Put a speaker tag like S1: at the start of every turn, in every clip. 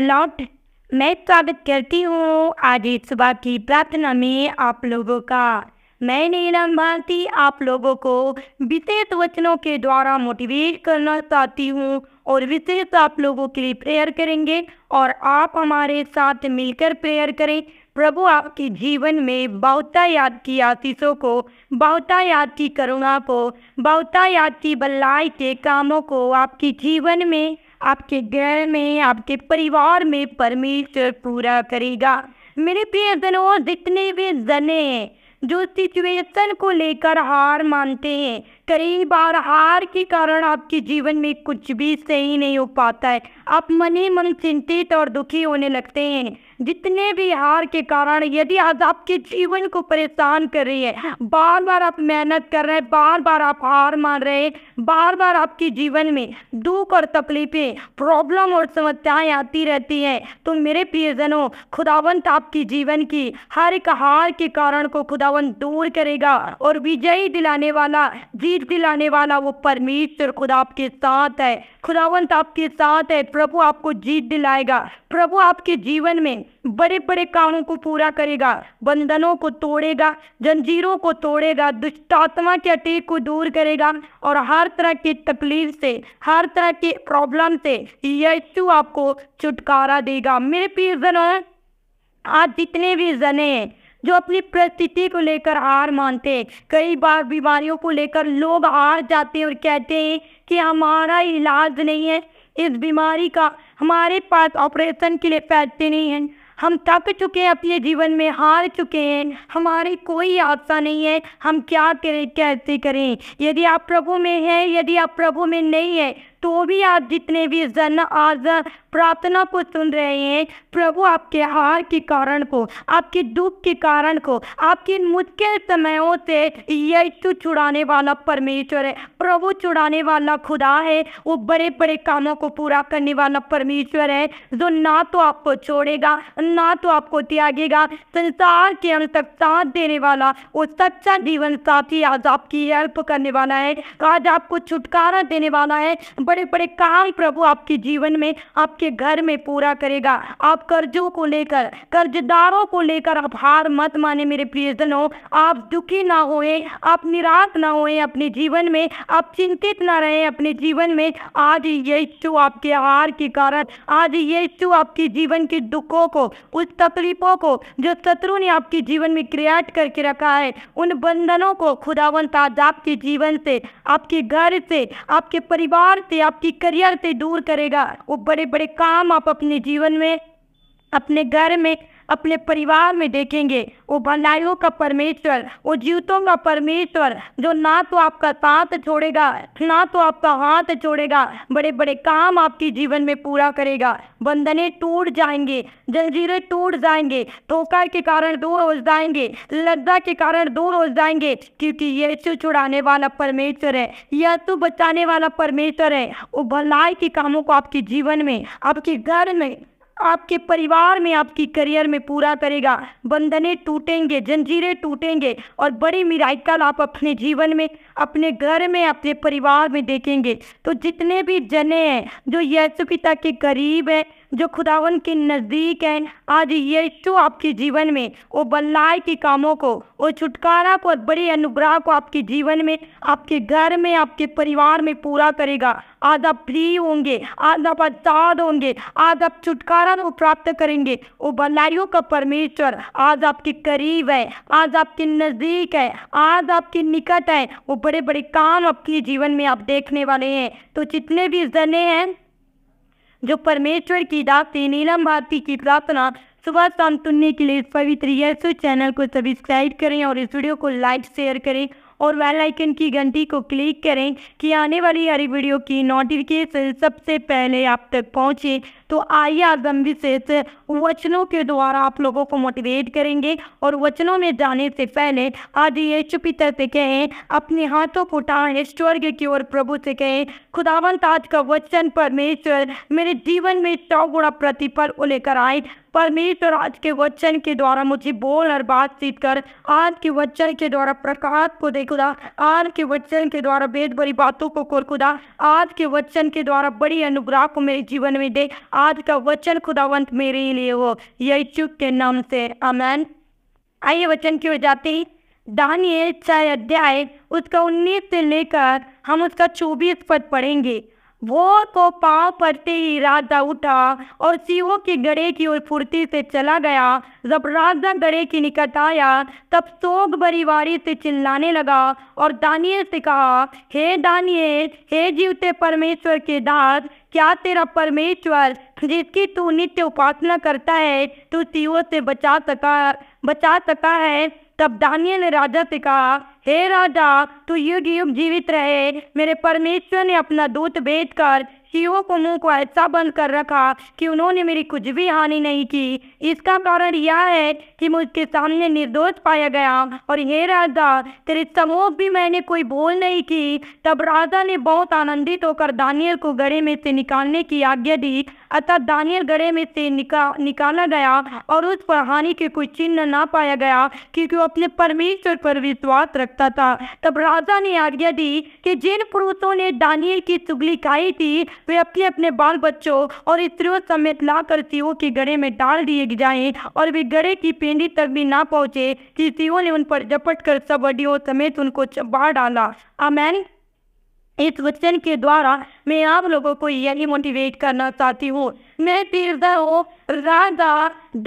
S1: लौट मैं स्वागत करती हूँ आज इस सुबह की प्रार्थना में आप लोगों का मैं नीलम भारती आप लोगों को विशेष वचनों के द्वारा मोटिवेट करना चाहती हूँ और विशेष आप लोगों के लिए प्रेयर करेंगे और आप हमारे साथ मिलकर प्रेयर करें प्रभु आपके जीवन में बहुता याद की आशीषों को बहुता याद की करुणा को बहुता याद की बल्लाई के कामों को आपके जीवन में आपके घर में आपके परिवार में परमेश्वर पूरा करेगा मेरे प्रियजनों जितने भी जने जो सिचुएशन को लेकर हार मानते हैं कई बार हार के कारण आपके जीवन में कुछ भी सही नहीं हो पाता है आप मन ही मन चिंतित और दुखी होने लगते हैं जितने भी हार के कारण यदि आज आपके जीवन को परेशान कर रही है बार बार आप मेहनत कर रहे हैं बार बार आप हार मान रहे हैं बार बार आपके जीवन में दुख और तकलीफें प्रॉब्लम और समस्याएं आती रहती हैं तो मेरे प्रियजनों खुदावंत आपकी जीवन की हर एक हार के कारण को खुदावंत दूर करेगा और विजयी दिलाने वाला जीत दिलाने वाला वो परमेश्वर खुदा आपके साथ है खुदावंत आपके साथ है प्रभु आपको जीत दिलाएगा प्रभु आपके जीवन में बड़े बड़े कामों को पूरा करेगा बंधनों को तोड़ेगा जंजीरों को तोड़ेगा दुष्टात्मा के अटेक को दूर करेगा और हर तरह की तकलीफ से हर तरह की प्रॉब्लम से यीशु आपको छुटकारा देगा मेरे प्रिय जनों आज जितने भी जने हैं जो अपनी परिस्थिति को लेकर हार मानते हैं कई बार बीमारियों को लेकर लोग हार जाते हैं और कहते हैं कि हमारा इलाज नहीं है इस बीमारी का हमारे पास ऑपरेशन के लिए पैसे नहीं हैं हम थक चुके हैं अपने जीवन में हार चुके हैं हमारी कोई आशा नहीं है हम क्या करें कैसे करें यदि आप प्रभु में हैं यदि आप प्रभु में नहीं हैं तो भी आप जितने भी जन आज प्रार्थना को सुन रहे हैं प्रभु आपके हार के कारण को आपके दुख के कारण को आपकी मुश्किल समयों से यशु छुड़ाने वाला परमेश्वर है प्रभु छुड़ाने वाला खुदा है वो बड़े बड़े कामों को पूरा करने वाला परमेश्वर है जो ना तो आपको छोड़ेगा ना तो आपको त्यागेगा संसार के अंत तक साथ देने वाला वो सच्चा जीवन साथी आज आपकी हेल्प करने वाला है आज आपको छुटकारा देने वाला है बड़े बड़े काम प्रभु आपके जीवन में आपके घर में पूरा करेगा आप कर्जों को लेकर कर्जदारों को लेकर आप हार मत माने मेरे प्रियजन हो आप दुखी ना होए आप निराश ना होए अपने जीवन में आप चिंतित ना रहे अपने जीवन में आज यीशु आपके हार के कारण आज यीशु आपके जीवन के दुखों को उस तकलीफों को जो शत्रु ने आपके जीवन में क्रिएट करके रखा है उन बंधनों को खुदावंत आज आपके जीवन से आपके घर से आपके परिवार से आपकी करियर से दूर करेगा वो बड़े बड़े काम आप अपने जीवन में अपने घर में अपने परिवार में देखेंगे वो भलाइयों का परमेश्वर वो जीवतों का परमेश्वर जो ना तो आपका साथ छोड़ेगा ना तो आपका हाथ छोड़ेगा बड़े बड़े काम आपके जीवन में पूरा करेगा बंधने टूट जाएंगे जंजीरें टूट जाएंगे धोखा के कारण दूर हो जाएंगे लज्जा के कारण दूर हो जाएंगे क्योंकि तो छुड़ाने वाला परमेश्वर है तो बचाने वाला परमेश्वर है वो भलाई के कामों को आपके जीवन में आपके घर में आपके परिवार में आपकी करियर में पूरा करेगा बंधने टूटेंगे जंजीरें टूटेंगे और बड़ी मिराइकल आप अपने जीवन में अपने घर में अपने परिवार में देखेंगे तो जितने भी जने हैं जो यीशु पिता के करीब हैं जो खुदावन के नज़दीक है आज यीशु आपके जीवन में वो बल्लाई के कामों को वो छुटकारा को और बड़े अनुग्रह को आपके जीवन में आपके घर में आपके परिवार में पूरा करेगा आज आप फ्री होंगे आज आप आजाद होंगे आज आप छुटकारा को प्राप्त करेंगे वो बल्लाइयों का परमेश्वर आज आपके करीब है आज आपके नज़दीक है आज आपके निकट है वो बड़े बड़े काम आपके जीवन में आप देखने वाले हैं तो जितने भी जने हैं जो परमेश्वर की दासी नीलम भारती की प्रार्थना सुबह शाम सुनने के लिए इस पवित्र यशु चैनल को सब्सक्राइब करें और इस वीडियो को लाइक शेयर करें और वेल आइकन की घंटी को क्लिक करें कि आने वाली हरी वीडियो की नोटिफिकेशन सबसे पहले आप तक पहुँचे तो आइए आज हम विशेष वचनों के द्वारा आप लोगों को मोटिवेट करेंगे और वचनों में जाने से पहले आज ये पितर से कहें अपने हाथों को उठाएं स्वर्ग की ओर प्रभु से कहें खुदावंत आज का वचन परमेश्वर मेरे जीवन में चौगुणा प्रतिफल को लेकर आए परमेश्वर आज के वचन के द्वारा मुझे बोल और बातचीत कर आज के वचन के द्वारा प्रकाश को देखुदा आज के वचन के द्वारा बेद बड़ी बातों को कोर खुदा आज के वचन के द्वारा बड़ी अनुग्रह को मेरे जीवन में दे आज का वचन खुदावंत मेरे लिए हो यीशु के नाम से अमैन आइए वचन की ओर जाते ही दानियल चाहे अध्याय उसका उन्नीस से लेकर हम उसका चौबीस पद पढ़ेंगे वो को तो पाँव पड़ते ही राजा उठा और सीहों के गड़े की ओर फुर्ती से चला गया जब राजा गड़े की निकट आया तब सोग बरीवारी से चिल्लाने लगा और दानियल से कहा हे दानियल हे जीवते परमेश्वर के दास क्या तेरा परमेश्वर जिसकी तू नित्य उपासना करता है तू तीवों से बचा सका बचा सका है तब दानिया ने राजा से कहा हे राजा तू युग युग जीवित रहे मेरे परमेश्वर ने अपना दूत भेज कर शीवों को मुंह को ऐसा बंद कर रखा कि उन्होंने मेरी कुछ भी हानि नहीं की इसका कारण यह है कि मुझके सामने निर्दोष पाया गया और हे राजा तेरे समूह भी मैंने कोई बोल नहीं की तब राजा ने बहुत आनंदित होकर दानियल को गड़े में से निकालने की आज्ञा दी अतः दानियल गड़े में से निका, निकाला गया और उस पर हानि के कोई चिन्ह ना पाया गया क्योंकि वो अपने परमेश्वर पर विश्वास रखता था तब राजा ने आज्ञा दी कि जिन पुरुषों ने दानियल की चुगली खाई थी वे अपने अपने बाल बच्चों और स्त्रियों समेत लाकर सीओ के गड़े में डाल दिए जाएं और वे गड़े की पेंडी तक भी ना पहुंचे कि सीओ ने उन पर झपट कर सब अडियों समेत उनको चबा डाला अमैन इस वचन के द्वारा मैं आप लोगों को यही मोटिवेट करना चाहती हूँ मैं पीरदा हो राजा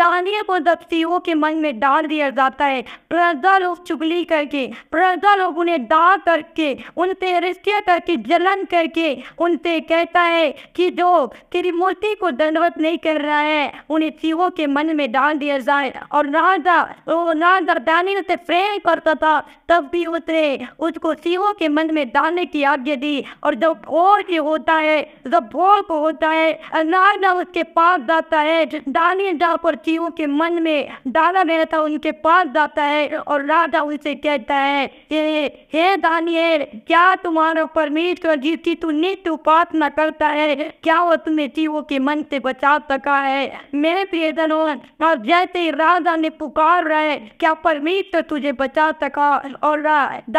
S1: दानिया को दफ्तियों के मन में डाल दिया जाता है प्रजा लोग चुगली करके प्रजा लोग उन्हें डा करके उनसे रिश्ते करके जलन करके उनसे कहता है कि जो तेरी मूर्ति को दंडवत नहीं कर रहा है उन्हें चीहों के मन में डाल दिया जाए और राजा वो राजा दानिया से प्रेम करता था तब भी उसने उसको चीहों के मन में डालने की आज्ञा दी और जब और होता है जब को होता है अनाज उसके पास जाता है दानी डाल पर चीवों के मन में डाला रहता उनके पास जाता है और राजा उनसे कहता है कि हे दानियल क्या तुम्हारा परमेश्वर जिसकी तू नित्य उपासना करता है क्या वो तुम्हें चीवों के मन से बचा सका है मेरे प्रियजन और जैसे ही राजा ने पुकार रहा है क्या परमेश्वर तुझे बचा सका और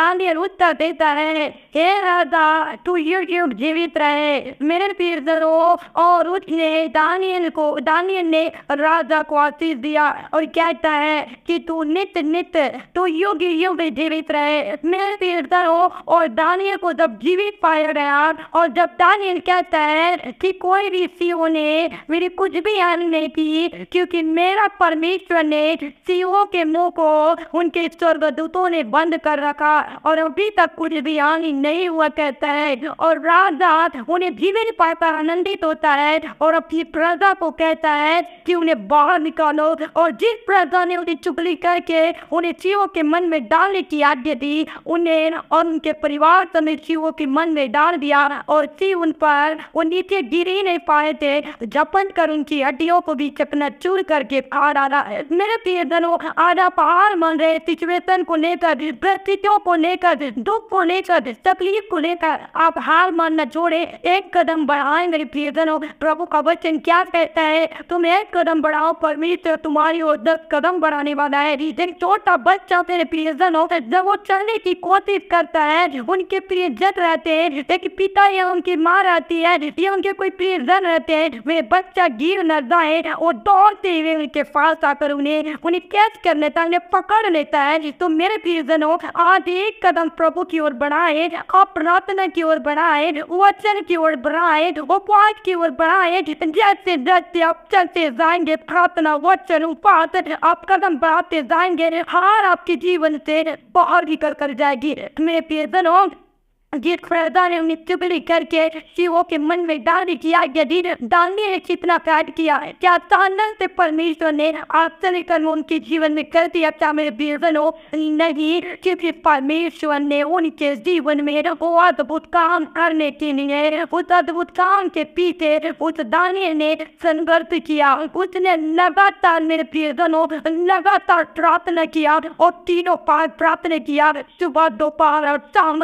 S1: दानियल उत्तर देता है हे राजा तू युग युग जीवित रहे मेरे पीर पीरजनों और उसने दानियल को दानियल ने राजा को आशीष दिया और कहता है कि तू नित नित तू युग युग जीवित रहे मेरे पीर पीरजनों और दानियल को जब जीवित पाया गया और जब दानियल कहता है कि कोई भी सीओ ने मेरी कुछ भी हानि नहीं की क्योंकि मेरा परमेश्वर ने सीओ के मुंह को उनके स्वर्गदूतों ने बंद कर रखा और अभी तक कुछ भी हानि नहीं हुआ कहता है और राजा साथ उन्हें जीवन पाता आनंदित होता है और अपनी प्रजा को कहता है कि उन्हें बाहर निकालो और जिस प्रजा ने उन्हें चुगली करके उन्हें शिवों के मन में डालने की आज्ञा दी उन्हें और उनके परिवार समेत शिवों के मन में डाल दिया और शिव उन पर वो नीचे गिर ही नहीं पाए थे जपन कर उनकी हड्डियों को भी चपना चूर करके बाहर आ रहा है मेरे प्रियजनों आज आप हार मान रहे सिचुएशन को लेकर परिस्थितियों को लेकर दुख को लेकर तकलीफ को लेकर आप हार मानना जोड़े तुम्हें एक कदम बढ़ाए मेरे प्रियजन प्रभु का वचन क्या कहता है तुम एक कदम बढ़ाओ परमेश्वर तुम्हारी ओर दस कदम बढ़ाने वाला है जिन छोटा बच्चा तेरे प्रियजन हो जब वो चलने की कोशिश करता है उनके प्रियजन रहते हैं एक पिता या उनकी माँ रहती है या उनके कोई प्रियजन रहते हैं वे बच्चा गिर न जाए और दौड़ते हुए उनके पास आकर उन्हें उन्हें कैच कर लेता है उन्हें पकड़ लेता है तो मेरे प्रियजन हो आज एक कदम प्रभु की ओर बढ़ाए और प्रार्थना की ओर बढ़ाए वचन ऑप्शन की ओर बढ़ाएं उपाट की ओर बढ़ाएं जैसे जैसे आप चलते जाएंगे प्रार्थना वचन उपात आप कदम बढ़ाते जाएंगे हार आपके जीवन से बाहर निकल कर जाएगी मेरे प्रियजनों मृत्यु पर लेकर के शिवों के मन में डाल किया यदि डालने ने कितना प्यार किया है क्या तानन से परमेश्वर ने आपसे कर्म उनके जीवन में कर दिया क्या मेरे बेजन हो नहीं क्योंकि परमेश्वर ने उनके जीवन में वो अद्भुत काम करने के लिए उस अद्भुत काम के पीछे उस दानियल ने संघर्ष किया उसने लगातार मेरे बेजन हो लगातार प्रार्थना किया और तीनों पार प्रार्थना किया सुबह दोपहर और शाम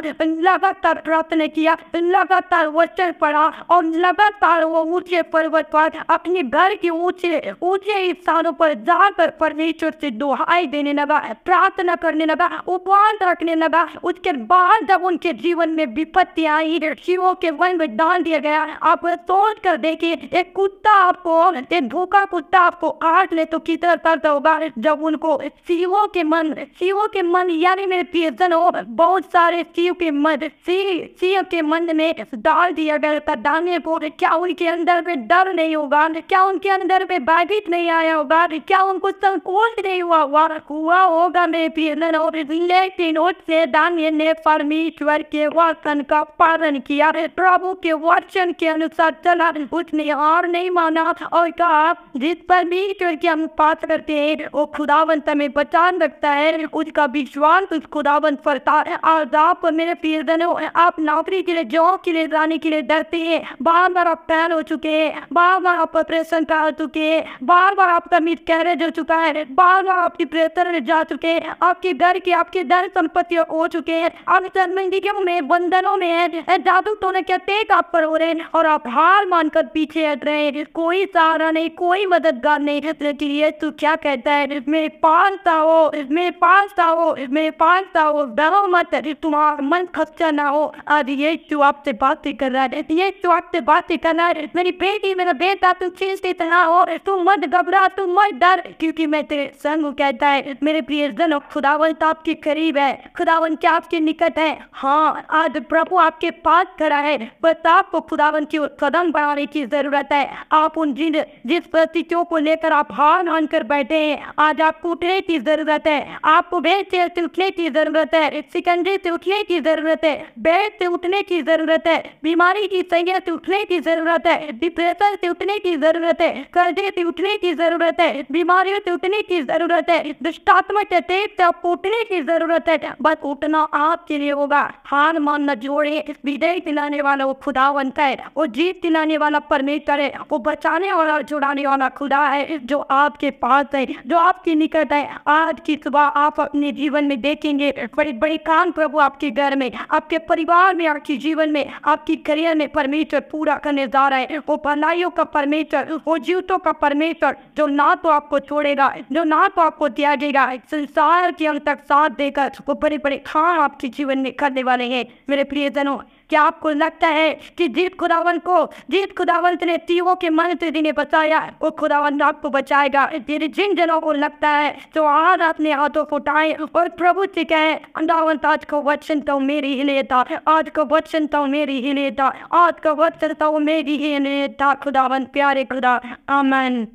S1: लगा लगातार प्रार्थना किया लगातार वचन पढ़ा और लगातार वो ऊंचे पर्वत पर अपने घर के ऊंचे ऊंचे स्थानों पर जाकर परमेश्वर से दुहाई देने लगा प्रार्थना करने लगा उपवास रखने लगा उसके बाद जब उनके जीवन में विपत्ति आई शिवों के वन में डाल दिया गया आप सोच कर देखिए एक कुत्ता आपको एक भूखा कुत्ता आपको काट ले तो कितना दर्द होगा जब उनको शिवों के मन शिवों के मन यानी मेरे प्रियजन हो बहुत सारे शिव के मन सी के मन में डाल दिया गया था डालने को क्या उनके अंदर में डर नहीं होगा क्या उनके अंदर में बाधित नहीं आया होगा क्या उनको संकोच नहीं हुआ हुआ हुआ होगा मेरे पियन और लेकिन उससे दानियल ने परमेश्वर के वचन का पालन किया प्रभु के वचन के अनुसार चला उसने और नहीं माना और कहा जिस परमेश्वर की हम पास करते हैं वो खुदावंत में बचान रखता है उसका विश्वास उस खुदावंत पर था और आप मेरे पियन आप नौकरी के लिए जॉब के लिए जाने के लिए डरते हैं बार बार आप फैल हो चुके हैं बार बार आप ऑपरेशन का हो चुके हैं बार बार आपका मीट कैरेज हो चुका है बार बार आप डिप्रेशन में जा चुके हैं आपके घर के आपके धन संपत्ति हो चुके हैं आप शर्मिंदगियों में बंधनों में है जादू तो के टेक आप पर हो रहे हैं और आप हार मानकर पीछे हट रहे हैं कोई सहारा नहीं कोई मददगार नहीं है के लिए तू क्या कहता है मेरे पास आओ मेरे पास आओ मेरे पास आओ डरो मत तुम्हारा मन खच्चा ना हो आज ये तू आपसे बातें कर रहा है ये तू आपसे बातें कर रहा है मेरी बेटी मेरा बेटा तू चिंतित ना हो तू मत घबरा तू मत डर क्योंकि मैं तेरे संग कहता है मेरे प्रियजन जन खुदावन आपके करीब है खुदावन क्या आपके निकट है हाँ आज प्रभु आपके पास खड़ा है बस आपको खुदावन की कदम बढ़ाने की जरूरत है आप उन जिन जिस प्रतीकों को लेकर आप हार मान कर बैठे हैं आज आपको उठने की जरूरत है आपको बेचने उठने की जरूरत है सिकंदरी से उठने की जरूरत है बेड से उठने की ज़रूरत है बीमारी की संज्ञा से उठने की ज़रूरत है डिप्रेशन से उठने की ज़रूरत है कर्जे से उठने की ज़रूरत है बीमारियों से उठने की ज़रूरत है दुष्टात्मक अटैक से आपको उठने की ज़रूरत है बस उठना आपके लिए होगा हार मान न जोड़े विदय दिलाने वाला वो खुदा बनता है वो जीत दिलाने वाला परमेश्वर है वो बचाने वाला छुड़ाने वाला खुदा है जो आपके पास है जो आपके निकट है आज की सुबह आप अपने जीवन में देखेंगे बड़े बड़े काम प्रभु आपके घर में आपके परिवार में आपके जीवन में आपकी करियर में परमेश्वर पूरा करने जा रहे हैं वो भलाइयों का परमेश्वर वो जीवतों का परमेश्वर जो ना तो आपको छोड़ेगा जो ना तो आपको दिया देगा संसार के अंत तक साथ देकर वो बड़े बड़े खान आपके जीवन में करने वाले हैं मेरे प्रियजनों क्या आपको लगता है कि जीत खुदावन को जीत खुदावंत ने तीवों के मंत्र जिन्हें बचाया वो खुदावंत आपको बचाएगा यदि जिन जनों को लगता है तो आज अपने हाथों को उठाए और प्रभु से कहे खुदावंत आज को वचन तो मेरी ही लेता आज को वचन तो मेरी ही लेता आज का वचन तो मेरी ही लेता तो तो खुदावंत प्यारे खुदा अमन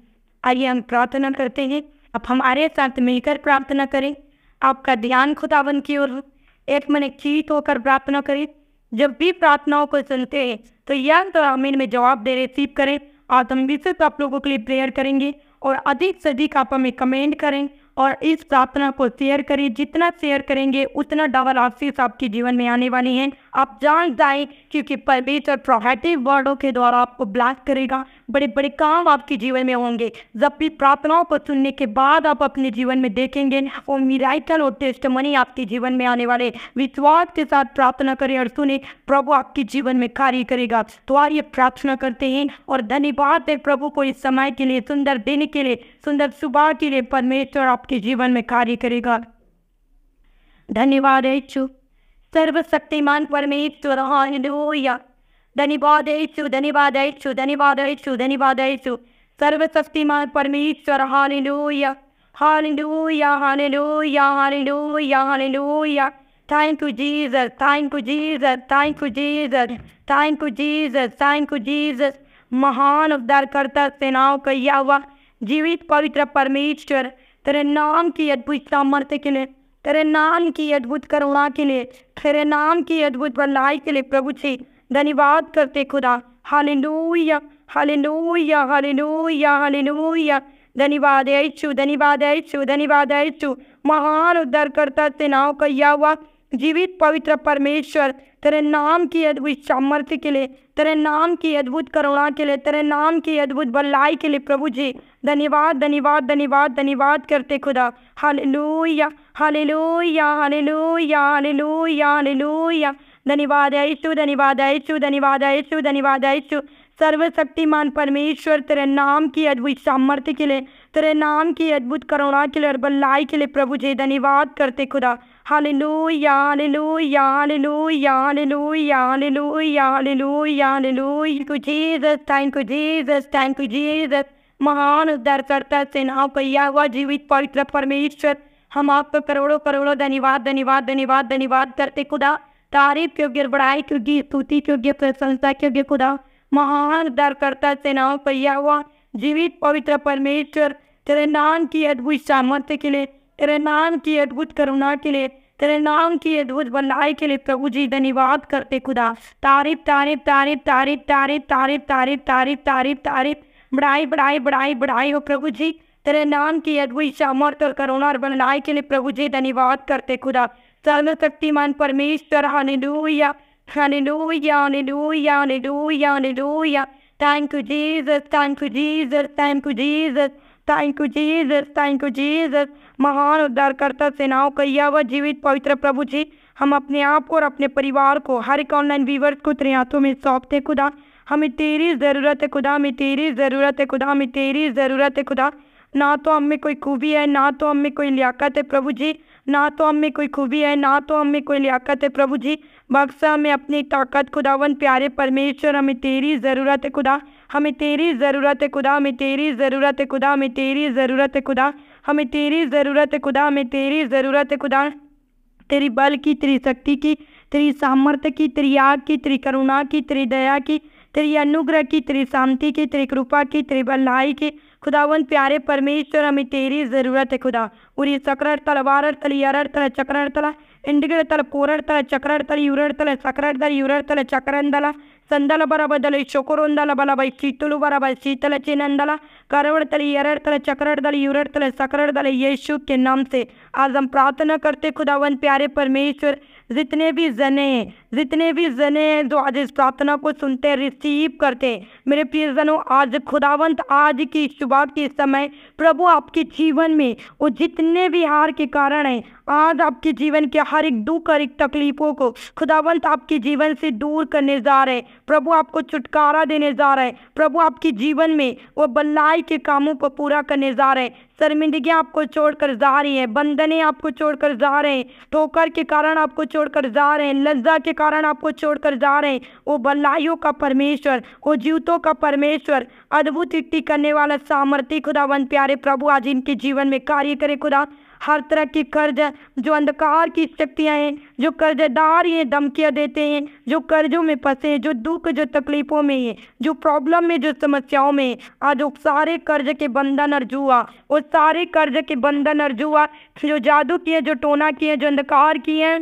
S1: आइए हम प्रार्थना करते हैं आप हमारे साथ मिलकर प्रार्थना करें आपका ध्यान खुदावन की ओर एक मैंने चीत होकर प्रार्थना करें जब भी प्रार्थनाओं को सुनते हैं तो या तो आमीन में जवाब दे रिसीव करें और हम विशेष आप लोगों के लिए प्रेयर करेंगे और अधिक से अधिक आप हमें कमेंट करें और इस प्रार्थना को शेयर करें जितना शेयर करेंगे उतना डबल आशीष आपके जीवन में आने वाली है आप जान जाए क्योंकि परमेश्वर प्रोहेटिव वर्डों के द्वारा आपको ब्लास्ट करेगा बड़े बड़े काम आपके जीवन में होंगे जब भी प्रार्थनाओं को सुनने के बाद आप अपने जीवन में देखेंगे वो मिराइटल और टेस्ट मनी आपके जीवन में आने वाले विश्वास के साथ प्रार्थना करें और सुने प्रभु आपके जीवन में कार्य करेगा तो आइए प्रार्थना करते हैं और धन्यवाद है प्रभु को इस समय के लिए सुंदर दिन के लिए सुंदर सुबह के लिए परमेश्वर आपके जीवन में कार्य करेगा धन्यवाद है सर्वशक्तिमान परमेश्वर हाँ या धन्यवादेषु धन्यवादेषु धन्यवादेषु धन्यवादेषु सर्वशक्तिमान परमेश्वर hallelujah hallelujah hallelujah hallelujah hallelujah Thank you, Jesus. Thank you, Jesus. Thank you, Jesus. Thank you, Jesus. Thank you, Jesus. महान करता सेनाओं का यह जीवित पवित्र परमेश्वर तेरे नाम की अद्भुत सामर्थ्य के लिए तेरे नाम की अद्भुत करुणा के लिए तेरे नाम की अद्भुत भलाई के लिए प्रभु जी धन्यवाद करते खुदा हालेलूया हालेलूया हालेलूया हालेलूया धन्यवाद ऐचु धन्यवाद ऐचु धन्यवाद ऐचु महान उद्धारकर्ता नाव कहिया हुआ जीवित पवित्र परमेश्वर तेरे नाम की अद्भुत सामर्थ्य के लिए तेरे नाम की अद्भुत करुणा के लिए तेरे नाम की अद्भुत बल्लाई के लिए प्रभु जी धन्यवाद धन्यवाद धन्यवाद धन्यवाद करते खुदा hallelujah hallelujah hallelujah hallelujah hallelujah धन्यवाद धन्यवाद धन्यवादयिषु धन्यवादयिषु धन्यवादयिषु धन्यवादयिषु सर्वशक्तिमान परमेश्वर तेरे नाम की अद्भुत सामर्थ्य के लिए तेरे नाम की अद्भुत करुणा के लिए और बल्लाई के लिए प्रभु जी धन्यवाद करते खुदा लो लो लो लो या या या या लो या हालेलुया लो या हालेलुया लो इनको Jesus thank you Jesus thank you Jesus महान उद्धार करता सेना पैया हुआ जीवित पवित्र परमेश्वर हम आपको करोड़ों करोड़ों धन्यवाद धन्यवाद धन्यवाद धन्यवाद करते खुदा तारीफ क्योंकि बड़ाई क्योंकि स्तुति योग्य प्रशंसा योग्य खुदा महान दरकर्ता सेनाओं पर यह हुआ जीवित पवित्र परमेश्वर तेरे नाम की अद्भुत सामर्थ्य के लिए तेरे नाम की अद्भुत करुणा के लिए तेरे नाम की अद्भुत भलाई के लिए प्रभु जी धन्यवाद करते खुदा तारीफ तारीफ तारीफ तारीफ तारीफ तारीफ तारीफ तारीफ तारीफ तारीफ बढ़ाई बढ़ाई बढ़ाई बढ़ाई हो प्रभु जी तेरे नाम की अद्भुत सामर्थ्य और करुणा और भलाई के लिए प्रभु जी धन्यवाद करते खुदा सर्वशक्तिमान परमेश्वर hallelujah hallelujah hallelujah hallelujah hallelujah thank you Jesus thank you Jesus thank you Jesus thank you Jesus thank you Jesus महान उद्धारकर्ता सेनाओं का यह जीवित पवित्र प्रभु जी हम अपने आप को और अपने परिवार को हर एक ऑनलाइन व्यूवर्स को तेरे हाथों में सौंपते खुदा हमें तेरी ज़रूरत है खुदा हमें तेरी ज़रूरत है खुदा हमें तेरी ज़रूरत है खुदा ना तो हमें कोई खूबी है ना तो हमें कोई लियाकत है प्रभु जी ना तो हम में कोई खूबी है ना तो हम में कोई लियाकत है प्रभु जी बक्सा हमें अपनी ताकत खुदावन प्यारे परमेश्वर हमें तेरी ज़रूरत है खुदा हमें तेरी ज़रूरत है खुदा हमें तेरी ज़रूरत है खुदा हमें तेरी ज़रूरत है खुदा हमें तेरी ज़रूरत है खुदा हमें तेरी ज़रूरत है खुदा तेरी बल की तेरी शक्ति की तेरी सामर्थ्य की तेरी आग की तेरी करुणा की तेरी दया की तेरी अनुग्रह की तेरी शांति की तेरी कृपा की तेरी भलाई की खुदावन प्यारे परमेश्वर हमें तेरी ज़रूरत है खुदा उरी सकर तल वार तल यर तल चक्र तल इंडगर तल कोर तल चक्र तल यूर तल सकर तल यूर तल चक्रंदल संदल बरबदल दल बल भाई शीतल बर भाई शीतल चिनंदल करवड़ तल यर तल चक्र दल यूर तल सकरर तल यीशु के नाम से आज हम प्रार्थना करते खुदावन प्यारे परमेश्वर जितने भी जने जितने भी जने जो आज इस प्रार्थना को सुनते रिसीव करते मेरे मेरे प्रियजनों आज खुदावंत आज की शुरुआत के समय प्रभु आपके जीवन में वो जितने भी हार के कारण हैं आज आपके जीवन के हर एक दुख हर एक तकलीफों को खुदावंत आपके जीवन से दूर करने जा रहे हैं प्रभु आपको छुटकारा देने जा रहे हैं प्रभु आपके जीवन में वो बल्लाई के कामों को पूरा करने जा रहे हैं शर्मिंदगी आपको छोड़कर जा रही है बंधने आपको छोड़कर जा रहे हैं ठोकर के कारण आपको छोड़कर जा रहे हैं लज्जा के कारण आपको छोड़कर जा रहे हैं वो बल्लाइयों का परमेश्वर वो जीवतों का परमेश्वर अद्भुत युक्ति करने वाला सामर्थ्य खुदावंत प्यारे प्रभु आज इनके जीवन में कार्य करे खुदा हर तरह की कर्ज जो अंधकार की शक्तियाँ हैं जो कर्जदार हैं धमकियाँ देते हैं जो कर्जों में फंसे हैं जो दुख जो तकलीफ़ों में है जो प्रॉब्लम में जो समस्याओं में आज वो सारे कर्ज के बंधन अर्जुआ वो सारे कर्ज के बंधन अर्जुआ जो जादू किए जो टोना किए जो अंधकार किए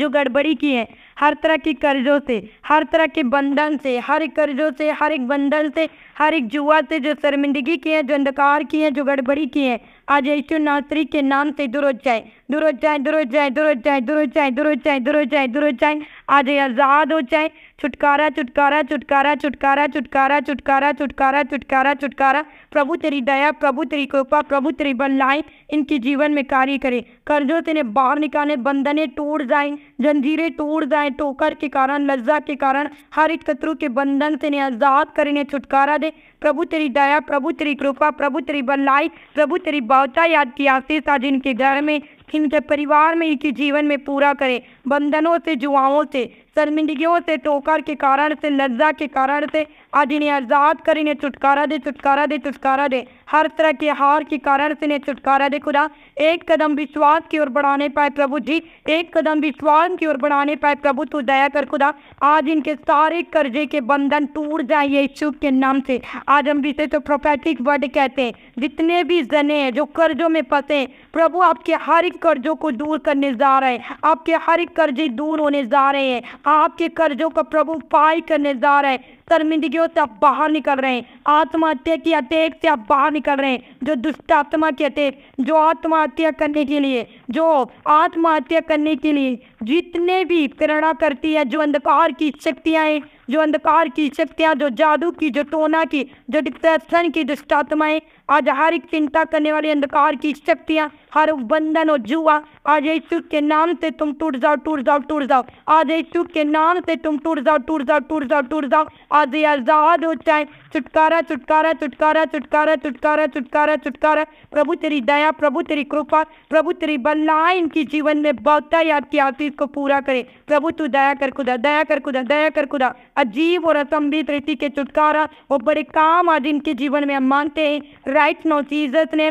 S1: जो गड़बड़ी की है हर तरह के कर्जों से हर तरह के बंधन से हर कर्जों से हर एक बंधन से हर एक जुआ से जो शर्मिंदगी की है जो अंधकार की है जो गड़बड़ी की है आज यशु नासरी के नाम से दुरुज जाए दुरुज जाए दुरुज जाए दुरुज जाए दुरुज जाए दुरुज जाए दुरुज जाए दुरुज जाए आज आज़ाद हो जाए छुटकारा छुटकारा छुटकारा छुटकारा छुटकारा छुटकारा छुटकारा छुटकारा छुटकारा प्रभु तेरी दया प्रभु तेरी कृपा प्रभु तेरी बनलाई इनके जीवन में कार्य करे कर्जों से बाहर निकाले बंधने टूट जाए जंजीरें टूट जाए टोकर के कारण लज्जा के कारण हर एक शत्रु के बंधन से आज़ाद इन्हें छुटकारा दे प्रभु तेरी दया प्रभु तेरी कृपा प्रभु तेरी बल्लाई प्रभु तेरी बहुता याद की आशीष जिनके घर में इनके परिवार में इनके जीवन में पूरा करें बंधनों से जुआओं से शर्मिंदगियों से टोकर के कारण से लज्जा के कारण से आज इन्हें आज़ाद कर इन्हें छुटकारा दे छुटकारा दे छुटकारा दे हर तरह के हार के कारण से इन्हें छुटकारा दे खुदा एक कदम विश्वास की ओर बढ़ाने पाए प्रभु जी एक कदम विश्वास की ओर बढ़ाने पाए प्रभु तू दया कर खुदा आज इनके सारे कर्जे के बंधन टूट जाए ये शुभ के नाम से आज हम जिसे तो प्रोफेटिक वर्ड कहते हैं जितने भी जने जो कर्जों में फंसे प्रभु आपके हर एक कर्जों को दूर करने जा रहे हैं आपके हर एक कर्जे दूर होने जा रहे हैं आपके कर्जों का प्रभु पाय करने जा रहे है शर्मिंदगी से आप बाहर निकल रहे हैं आत्महत्या की अटैक से आप बाहर निकल रहे हैं जो दुष्ट आत्मा की अटैक जो आत्महत्या करने के लिए जो आत्महत्या करने के लिए जितने भी प्रेरणा करती है जो अंधकार की शक्तियाँ जो अंधकार की शक्तियाँ जो जादू की जो टोना की जो डिप्रेशन की दुष्टात्माएँ आज हर एक चिंता करने वाली अंधकार की शक्तियाँ हर बंधन और जुआ आज यीशु के नाम से तुम टूट जाओ टूट जाओ टूट जाओ आज यीशु के नाम से तुम टूट जाओ टूट जाओ टूट जाओ टूट जाओ आज ये आजाद हो जाए छुटकारा छुटकारा छुटकारा छुटकारा छुटकारा छुटकारा छुटकारा प्रभु तेरी दया प्रभु तेरी कृपा प्रभु तेरी बल अल्लाह इनकी जीवन में बहुत ही आपकी आती को पूरा करे प्रभु तू दया कर खुदा दया कर खुदा दया कर खुदा अजीब और असंभित रीति के छुटकारा और बड़े काम आज इनके जीवन में हम मानते हैं राइट नो जीजस ने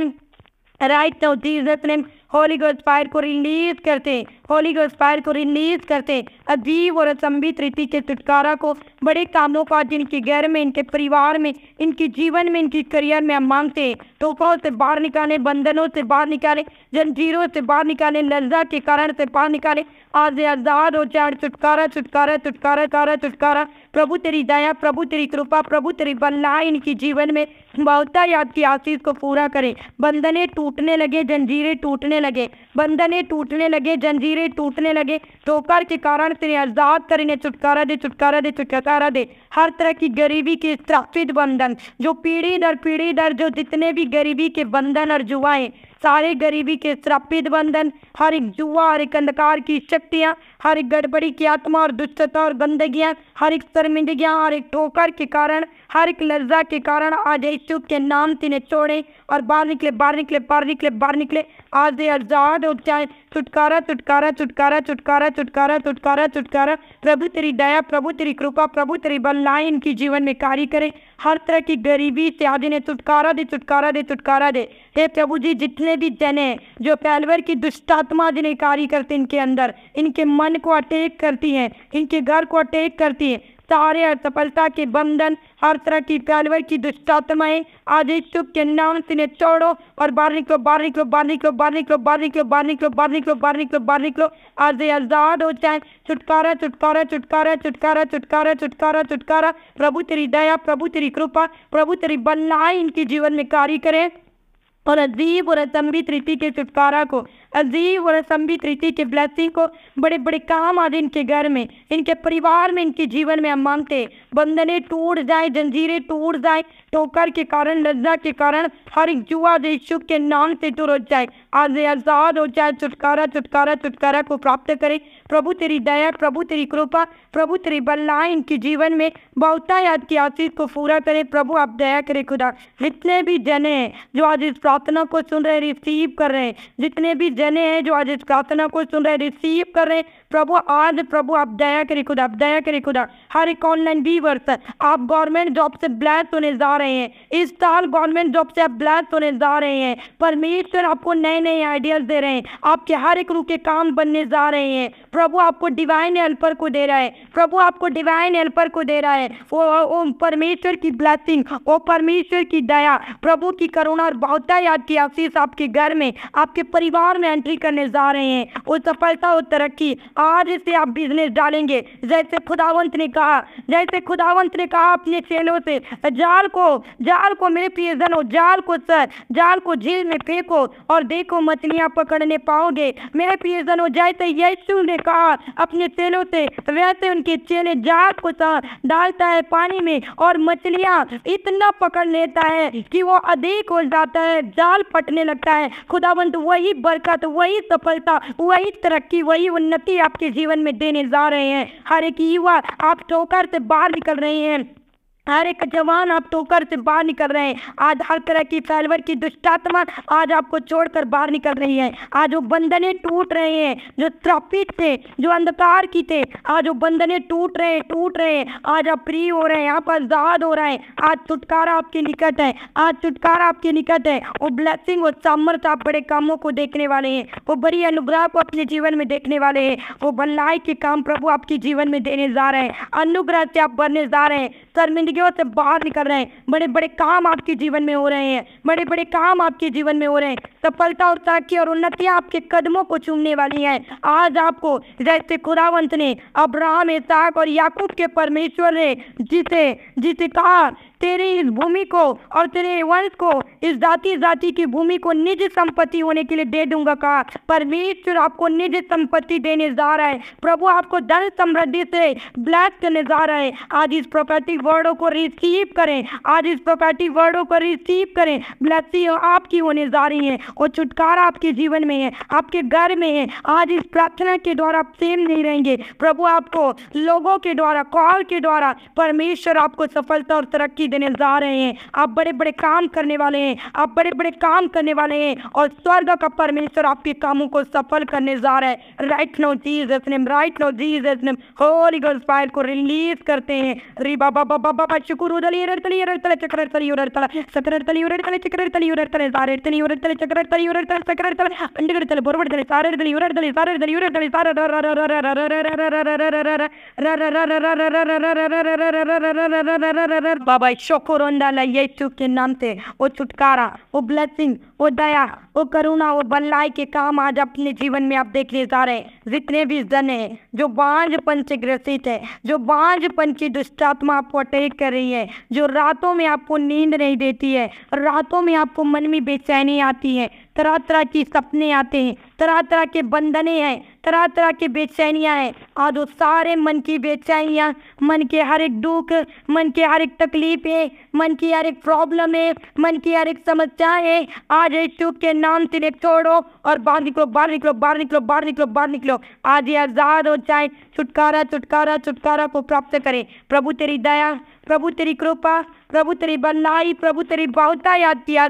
S1: राइट नो जीजस ने होली गोस्ट फायर को रिलीज करते हैं होली गोस्ट फायर को रिलीज करते हैं अजीब और असंभित रीति के छुटकारा को बड़े कामों का जिनके घर में इनके परिवार में इनके जीवन में इनकी करियर में हम मांगते हैं तोहफों से बाहर निकाले बंधनों से बाहर निकाले जंजीरों से बाहर निकाले लज्जा के कारण से बाहर निकाले आज आजाद हो जाए छुटकारा छुटकारा छुटकारा कारा छुटकारा प्रभु तेरी दया प्रभु तेरी कृपा प्रभु तेरी बल्ला इनकी जीवन में बहुत याद की आशीष को पूरा करें बंधने टूटने लगे जंजीरें टूटने टूटने लगे बंधने टूटने लगे जंजीरें टूटने लगे ठोकर के कारण तेरे आज़ाद कर इन्हें छुटकारा दे छुटकारा दे छुटकारा दे हर तरह की गरीबी के स्थापित बंधन जो पीढ़ी दर पीढ़ी दर जो जितने भी गरीबी के बंधन और जुआएँ सारे गरीबी के स्थापित बंधन हर एक जुआ हर एक अंधकार की शक्तियाँ हर एक गड़बड़ी की आत्मा और दुष्टता और गंदगियाँ हर एक शर्मिंदगियाँ हर एक ठोकर के कारण हर एक लर्जा के कारण आज यूसुफ के नाम तिने छोड़े और बाहर निकले बाहर निकले बाहर निकले बाहर निकले आज आजाद और चाहे छुटकारा छुटकारा छुटकारा छुटकारा छुटकारा छुटकारा छुटकारा प्रभु तेरी दया प्रभु तेरी कृपा प्रभु तेरी बल्लाएं इनकी जीवन में कार्य करें हर तरह की गरीबी से आज इन्हें छुटकारा दे छुटकारा दे छुटकारा दे हे प्रभु जी जितने भी जने जो पैलवर की दुष्टात्मा जिन्हें कार्य करते इनके अंदर इनके मन को अटैक करती है इनके घर को अटैक करती है सारे असफलता के बंधन हर तरह की पैलवर की दुष्टात्माएं आज इस सुख के नाम से छोड़ो और बाहर निकलो बाहर निकलो बाहर निकलो बाहर निकलो बाहर निकलो बाहर निकलो बाहर निकलो बाहर निकलो बाहर निकलो आज आजाद हो जाए छुटकारा छुटकारा छुटकारा छुटकारा छुटकारा छुटकारा छुटकारा प्रभु तेरी दया प्रभु तेरी कृपा प्रभु तेरी बनाए इनके जीवन में कार्य करें और अजीब और असमृत रीति के छुटकारा को अजीब और असंभित रीति के ब्लैसिंग को बड़े बड़े काम आज इनके घर में इनके परिवार में इनके जीवन में हम मानते बंधने टूट जाए जंजीरें टूट जाए ठोकर के कारण लज्जा के कारण हर एक जुआ देशु के नाम से टूर हो जाए आज आजाद हो जाए छुटकारा छुटकारा छुटकारा को प्राप्त करे प्रभु तेरी दया प्रभु तेरी कृपा प्रभु तेरी बल्ला इनके जीवन में बहुता याद की आशीष को पूरा करे प्रभु आप दया करे खुदा जितने भी जने जो आज इस प्रार्थना को सुन रहे रिसीव कर रहे हैं जितने भी जने हैं जो आज इस प्रार्थना को सुन रहे रिसीव कर रहे हैं प्रभु आज प्रभु आप दया करे खुदा आप दया करे खुदा हर एक ऑनलाइन व्यूवर्स आप गवर्नमेंट जॉब से ब्लैस होने जा रहे हैं इस साल गवर्नमेंट जॉब से आप ब्लैस होने जा रहे हैं परमेश्वर आपको नए नए आइडियाज दे रहे हैं आपके हर एक रूप के काम बनने जा रहे हैं प्रभु आपको डिवाइन हेल्पर को दे रहा है प्रभु आपको डिवाइन हेल्पर को दे रहा है वो, वो परमेश्वर की ब्लैसिंग ओ परमेश्वर की दया प्रभु की करुणा और बहुता याद की आशीष आपके घर में आपके परिवार में एंट्री करने जा रहे हैं वो सफलता और तरक्की आज से आप बिजनेस डालेंगे जैसे खुदावंत ने कहा जैसे खुदावंत ने कहा अपने चेलों से जाल को जाल को मेरे पिए जनो जाल को सर जाल को झील में फेंको और देखो मछलियाँ पकड़ने पाओगे मेरे पिए जनो जैसे यशु ने कहा अपने चेलों से वैसे उनके चेले जाल को सर डालता है पानी में और मछलियाँ इतना पकड़ लेता है कि वो अधिक हो जाता है जाल पटने लगता है खुदावंत वही बरकत वही सफलता वही तरक्की वही उन्नति आपके जीवन में देने जा रहे हैं हर एक युवा आप ठोकर से बाहर निकल रहे हैं हर एक जवान आप टोकर तो से बाहर निकल रहे हैं आज हर तरह की फैलवर की दुष्टात्मा आज आपको छोड़कर बाहर निकल रही है आज वो बंधने टूट रहे हैं जो त्रपित थे जो अंधकार की थे आज वो बंधने टूट रहे हैं टूट रहे हैं आज आप फ्री हो रहे हैं आप आज़ाद हो रहे हैं आज छुटकारा आपके निकट है आज छुटकारा आपके निकट है वो ब्लैसिंग और सामर्थ आप बड़े कामों को देखने वाले हैं वो बड़ी अनुग्रह को अपने जीवन में देखने वाले हैं वो भलाई के काम प्रभु आपके जीवन में देने जा रहे हैं अनुग्रह से आप बढ़ने जा रहे हैं शर्मिंदा जिंदगियों से बाहर निकल रहे हैं बड़े बड़े काम आपके जीवन में हो रहे हैं बड़े बड़े काम आपके जीवन में हो रहे हैं सफलता और तरक्की और उन्नतियाँ आपके कदमों को चूमने वाली हैं आज आपको जैसे खुदावंत ने अब्राहम इसहाक और याकूब के परमेश्वर ने जिसे जिसे कहा तेरे इस भूमि को और तेरे वंश को इस जाति जाति की भूमि को निज संपत्ति होने के लिए दे दूंगा कहा परमेश्वर आपको निज संपत्ति देने जा रहा है प्रभु आपको धन समृद्धि से ब्लैस करने जा रहा है आज इस प्रोपर्टिक वर्डों को रिसीव करें आज इस प्रोपर्टिक वर्डों को रिसीव करें ब्लैसी आपकी होने जा रही है और छुटकारा आपके जीवन में है आपके घर में है आज इस प्रार्थना के द्वारा आप सेम नहीं रहेंगे प्रभु आपको लोगों के द्वारा कॉल के द्वारा परमेश्वर आपको सफलता और तरक्की देने जा रहे हैं आप बड़े बड़े काम करने वाले हैं आप बड़े बड़े काम करने वाले हैं और स्वर्ग का परमेश्वर आपके कामों को सफल करने जा रहा है right now Jesus name right now Jesus name Holy गर्ल्स फायर को रिलीज करते हैं री बाबा बाबा बाबा शुक्र उदली उरतली उरतले चक्र तली तला सकर तली उरतले चक्र तली उरतले सारे तली उरतले चक्र तली उरतले सकर तले अंडगर तले बोरवड़ तले सारे तली उरतले सारे तली उरतले सारे बाबा शोकोरोंदा यीशु के नाम से वो छुटकारा वो ब्लेसिंग वो दया वो करुणा वो बल्लाई के काम आज अपने जीवन में आप देखने जा रहे हैं जितने भी जन है जो बांझपन से ग्रसित है जो बांझपन की दुष्टात्मा आपको अटैक कर रही है जो रातों में आपको नींद नहीं देती है रातों में आपको मन में बेचैनी आती है तरह तरह की सपने आते हैं तरह तरह के बंधने हैं तरह तरह की बेचैनियाँ हैं आज वो सारे मन की बेचैनियाँ मन के हर एक दुख मन की हर एक तकलीफ है मन की हर एक प्रॉब्लम है मन की हर एक समस्या है आज यूट्यूब के नाम से ले छोड़ो और बाहर निकलो बाहर निकलो बाहर निकलो बाहर निकलो बाहर निकलो आज ये आज़ाद हो जाए छुटकारा छुटकारा छुटकारा को प्राप्त करें प्रभु तेरी दया प्रभु तेरी कृपा प्रभु तेरी बल्लाई प्रभु तेरी बहुत याद किया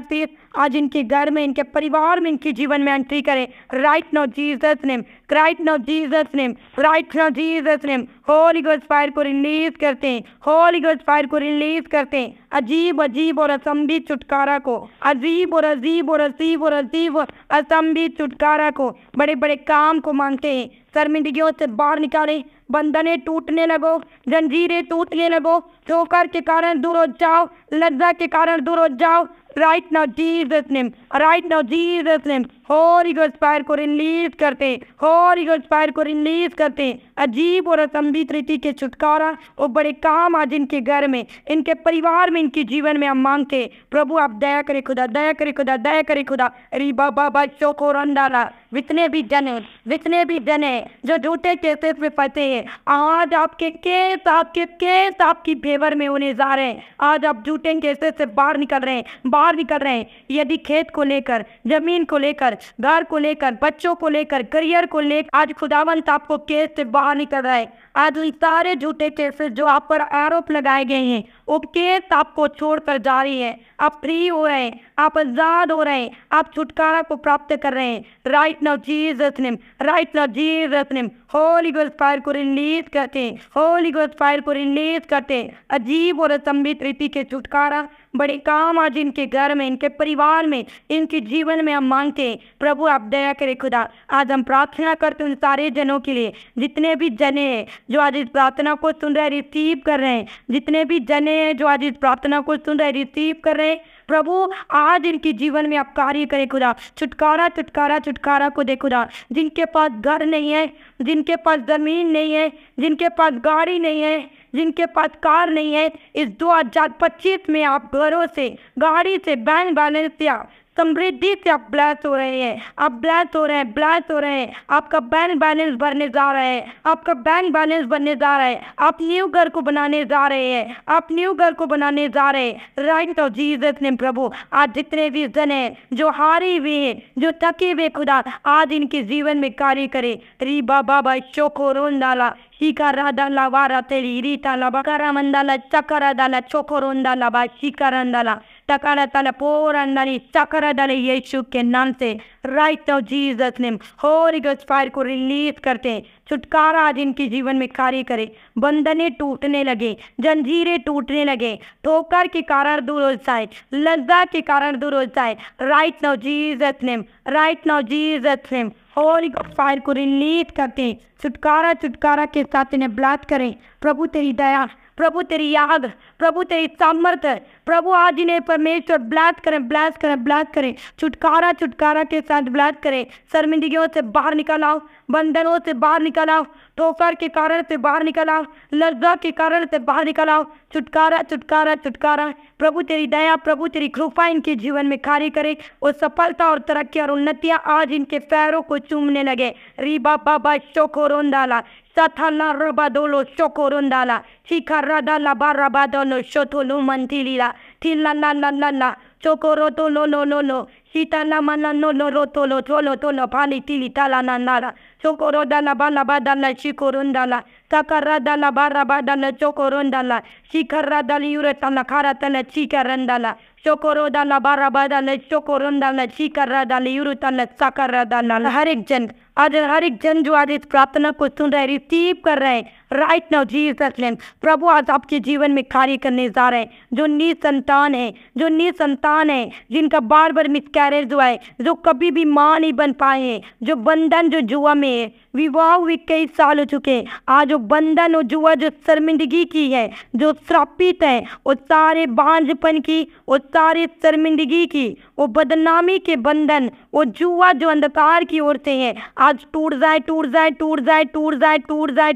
S1: आज इनके घर में इनके परिवार में इनके जीवन में एंट्री करें right now Jesus name right now Jesus name right now Jesus name Holy गोज फायर को रिलीज करते हैं होली गोज फायर को रिलीज करते हैं अजीब अजीब और असम्भी छुटकारा को अजीब और अजीब और अजीब और अजीब और असम्भी छुटकारा को बड़े बड़े काम को मांगते हैं शर्मिंदगियों से बाहर निकाले बंधने टूटने लगो जंजीरें टूटने लगो ठोकर के कारण दूर हो जाओ लज्जा के कारण दूर हो जाओ right now Jesus name right now Jesus name Holy Ghost fire को रिलीज करते हैं होली गोस्ट फायर को रिलीज करते हैं अजीब और असंभित रीति के छुटकारा और बड़े काम आज इनके घर में इनके परिवार में इनके जीवन में हम मांगते हैं प्रभु आप दया करें खुदा दया करें खुदा दया करें खुदा अरे बाबा बच्चों को रंडाला जितने भी जन है जितने भी जन है जो झूठे केसेस में फंसे हैं आज आपके केस आपके केस आपकी फेवर में होने जा रहे हैं आज आप झूठे केसेस से बाहर निकल रहे हैं बाहर निकल रहे हैं यदि खेत को लेकर जमीन को लेकर घर को लेकर बच्चों को लेकर करियर को लेकर आज खुदावंत आपको केस से बाहर निकल रहा है आज सारे झूठे केसेस जो आप पर आरोप लगाए गए हैं वो केस आपको छोड़कर जा रही है आप फ्री हो रहे हैं आप आजाद हो रहे हैं आप छुटकारा को प्राप्त कर रहे हैं right now Jesus name right now Jesus name Holy Ghost fire को रिलीज करते हैं होली गोस्ट फायर को रिलीज करते हैं अजीब और असंबित रीति के छुटकारा बड़े काम आज इनके घर में इनके परिवार में इनके जीवन में हम मांगते हैं प्रभु आप दया करें खुदा आज हम प्रार्थना करते उन सारे जनों के लिए जितने भी जने हैं जो आज इस प्रार्थना को सुन रहे रिसीव कर रहे हैं जितने भी जने हैं जो आज इस प्रार्थना को सुन रहे रिसीव कर रहे हैं प्रभु आज इनके जीवन में आप कार्य करें खुदा छुटकारा छुटकारा छुटकारा को दे खुदा जिनके पास घर नहीं है जिनके पास ज़मीन नहीं है जिनके पास गाड़ी नहीं है जिनके पास कार नहीं है इस 2025 में आप घरों से गाड़ी से बैंक बैलेंस या समृद्धि से आप ब्लैस हो रहे हैं आप ब्लैस हो रहे हैं ब्लैस हो रहे हैं आपका बैंक बैलेंस भरने जा रहा है आपका बैंक बैलेंस बनने जा रहा है आप न्यू घर को बनाने जा रहे हैं आप न्यू घर को बनाने जा रहे हैं राइट ऑफ जीजस ने प्रभु आज जितने भी जन हैं जो हारे हुए हैं जो थके हुए खुदा आज इनके जीवन में कार्य करे री बाबा भाई चोको रोन डाला रिलीज करते छुटकारा आज इनके जीवन में कार्य करे बंधने टूटने लगे जंजीरें टूटने लगे ठोकर के कारण दूर हो जाए लज्जा के कारण दूर हो जाए right now Jesus name right now Jesus name और फायर को रिलीज करते हैं छुटकारा छुटकारा के साथ इन्हें ब्लास्ट करें प्रभु तेरी दया प्रभु तेरी याद प्रभु तेरी सामर्थ्य प्रभु आज इन्हें परमेश्वर ब्लात करें ब्लास्ट करें ब्लास्ट करें छुटकारा छुटकारा के साथ ब्लास्ट करें शर्मिंदगियों से बाहर निकल आओ बंधनों से बाहर निकल आओ ठोकर के कारण से बाहर निकल आओ लज्जा के कारण से बाहर निकल आओ छुटकारा छुटकारा छुटकारा प्रभु तेरी दया प्रभु तेरी कृपा इनके जीवन में कार्य करे और सफलता और तरक्की और उन्नतियाँ आज इनके पैरों को चूमने लगे रीबा बाबा शोको रोंदाला satala rabadolo shokorundala chikarada la barabadolo shotolumantili la tila la la la la chokoroto lo lo lo lo mana no no rotolo tolo tolo pali tili tala na nara. Chokoro dala bala bada la badala shikorundala. dala bara bada la Shikara dala yure tala kara tala yuretala karatala Chokoro dala bara bada la badala chokorundala chikaradala yurutala sakaradala. हर एक jan. आज हर एक जन जो आज इस प्रार्थना को सुन रहे रिसीव कर रहे हैं राइट नाउ जीसस नेम प्रभु आज आपके जीवन में कार्य करने जा रहे हैं जो निसंतान है जो निसंतान है जिनका बार बार मिस प्यारे हुआ जो कभी भी माँ नहीं बन पाए हैं जो बंधन जो जुआ में है विवाह हुए कई साल हो चुके हैं आज जो बंधन और जुआ जो शर्मिंदगी की है जो श्रापित है वो सारे बांझपन की वो सारे शर्मिंदगी की वो बदनामी के बंधन वो जुआ जो अंधकार की ओर से है आज टूट जाए टूट जाए टूट जाए टूट जाए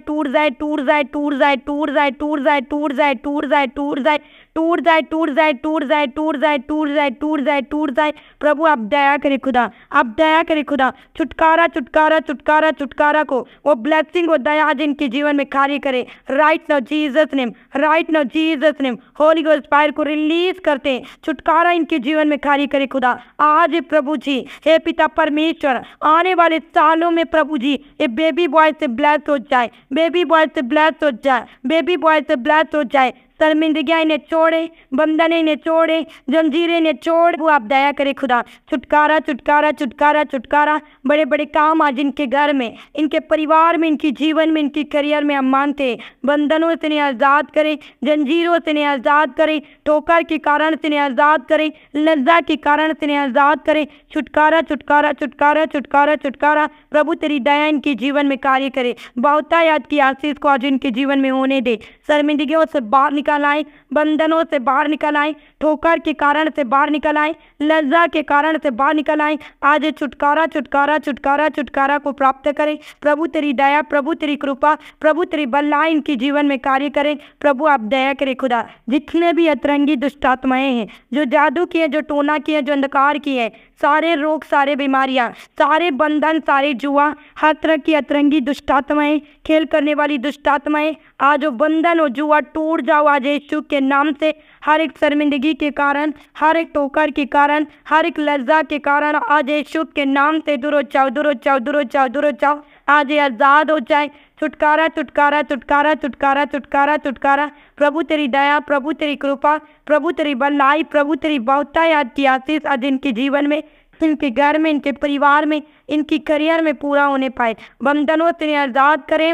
S1: टूट जाए टूट जाए टूट जाए टूट जाए टूट जाए टूट जाए टूट जाए टूट जाए टूट जाए टूट जाए टूट जाए टूट जाए टूट जाए टूट जाए टूट जाए टूट जाए प्रभु आप दया करे खुदा आप दया करे खुदा छुटकारा छुटकारा छुटकारा छुटकारा को वो ब्लेसिंग वो दया आज इनके जीवन में कार्य करे right now Jesus name right now Jesus name Holy Ghost fire को रिलीज करते हैं छुटकारा इनके जीवन में कार्य करे खुदा आज प्रभु जी हे पिता परमेश्वर आने वाले सालों में प्रभु जी ये बेबी बॉय से ब्लैस हो जाए बेबी बॉय से ब्लैस हो जाए बेबी बॉय से ब्लैस हो जाए शर्मिंदगियाँ इन्हें छोड़े बंधन इन्हें छोड़े जंजीरें इन्हें छोड़ वो आप दया करे खुदा छुटकारा छुटकारा छुटकारा छुटकारा बड़े बड़े काम आज इनके घर में इनके परिवार में इनकी जीवन में इनकी करियर में हम मानते बंधनों से इन्हें आज़ाद करें जंजीरों से इन्हें आज़ाद करें ठोकर के कारण से इन्हें आज़ाद करें लज्जा के कारण से इन्हें आज़ाद करें छुटकारा छुटकारा छुटकारा छुटकारा छुटकारा प्रभु तेरी दया इनके जीवन में कार्य करे बहुता याद की आशीष को आज इनके जीवन में होने दे शर्मिंदगी से बाहर निकल आए बंधनों से बाहर निकल आए ठोकर के कारण से बाहर निकल आए लज्जा के कारण से बाहर निकल आए आज छुटकारा छुटकारा छुटकारा छुटकारा को प्राप्त करें प्रभु तेरी दया प्रभु तेरी कृपा प्रभु तेरी बल्ला इनके जीवन में कार्य करें प्रभु आप दया करें खुदा जितने भी अतरंगी दुष्टात्माएँ हैं जो जादू की हैं जो टोना की हैं जो अंधकार की हैं सारे रोग सारे बीमारियां सारे बंधन सारे जुआ हर तरह की अतरंगी दुष्टात्माएं खेल करने वाली दुष्टात्माएं आज वो बंधन और जुआ टूट जाओ आज यीशु के नाम से हर एक शर्मिंदगी के कारण हर एक ठोकर के कारण हर एक लज्जा के कारण आज शुभ के नाम से दूर चाओ दुरो चाव दुरो चाओ दुरो चाओ आज ये आज़ाद हो जाए छुटकारा छुटकारा छुटकारा छुटकारा छुटकारा छुटकारा प्रभु तेरी दया प्रभु तेरी कृपा प्रभु तेरी भलाई प्रभु तेरी बहुता याद की आशीष आज इनके जीवन में इनके घर में इनके परिवार में इनकी करियर में पूरा होने पाए बंधनों तेरे आज़ाद करें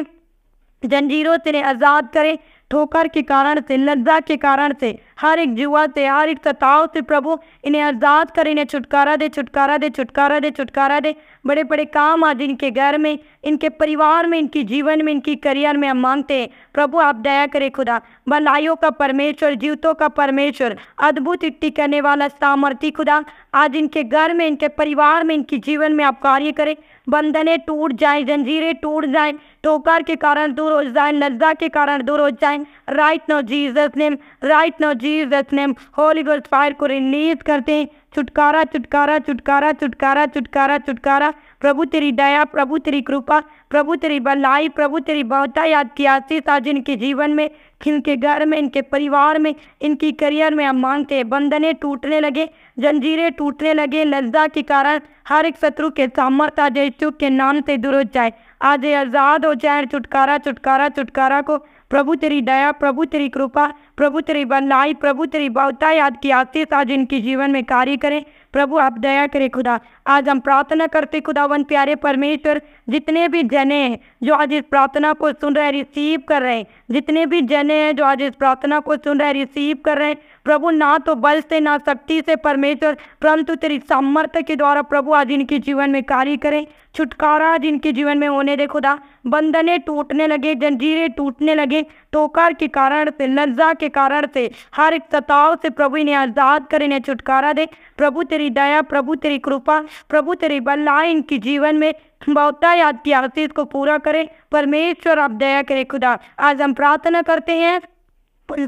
S1: जंजीरों तेरे आज़ाद करें ठोकर के कारण से लज्जा के कारण से हर एक जुआ से हर एक सताव से प्रभु इन्हें आज़ाद कर इन्हें छुटकारा दे छुटकारा दे छुटकारा दे छुटकारा दे बड़े बड़े काम आज इनके घर में इनके परिवार में इनकी जीवन में इनकी करियर में हम मांगते हैं प्रभु आप दया करें खुदा भलाइयों का परमेश्वर जीवतों का परमेश्वर अद्भुत इट्टी करने वाला सामर्थ्य खुदा आज इनके घर में इनके परिवार में इनकी जीवन में आप कार्य करें बंधने टूट जाए जंजीरें टूट जाए टोकर के कारण दूर हो जाए लज्जा के कारण दूर हो जाए right now Jesus name right now जी Jesus name Holy Ghost fire को रिलीज करते हैं छुटकारा छुटकारा छुटकारा छुटकारा छुटकारा छुटकारा प्रभु तेरी दया प्रभु तेरी कृपा प्रभु तेरी भलाई प्रभु तेरी बहुता याद की आशीष आज इनके जीवन में इनके घर में इनके परिवार में इनकी करियर में हम मांगते हैं बंधने टूटने लगे जंजीरें टूटने लगे लज्जा के कारण हर एक शत्रु के सामर्थ आज यीशु के नाम से दूर हो जाए आज आज़ाद हो जाए छुटकारा छुटकारा छुटकारा को प्रभु तेरी दया प्रभु तेरी कृपा प्रभु तेरी बल्लाई प्रभु तेरी बहुता याद की आशीष आज इनके जीवन में कार्य करें प्रभु आप दया करें खुदा आज हम प्रार्थना करते खुदावन प्यारे परमेश्वर जितने भी जने हैं जो आज इस प्रार्थना को सुन रहे रिसीव कर रहे हैं जितने भी जने हैं जो आज इस प्रार्थना को सुन रहे रिसीव कर रहे हैं प्रभु ना तो बल से ना शक्ति से परमेश्वर परंतु तेरी सामर्थ्य के द्वारा प्रभु आज इनके जीवन में कार्य करें छुटकारा आज इनके जीवन में होने दे खुदा बंधने टूटने लगे जंजीरें टूटने लगे टोकर के कारण से लज्जा के कारण से हर एक सताव से प्रभु इन्हें आज़ाद कर इन्हें छुटकारा दे प्रभु तेरी दया प्रभु तेरी कृपा प्रभु तेरी बल्ला इनके जीवन में बहुता याद की आशीष को पूरा करें परमेश्वर आप दया करें खुदा आज हम प्रार्थना करते हैं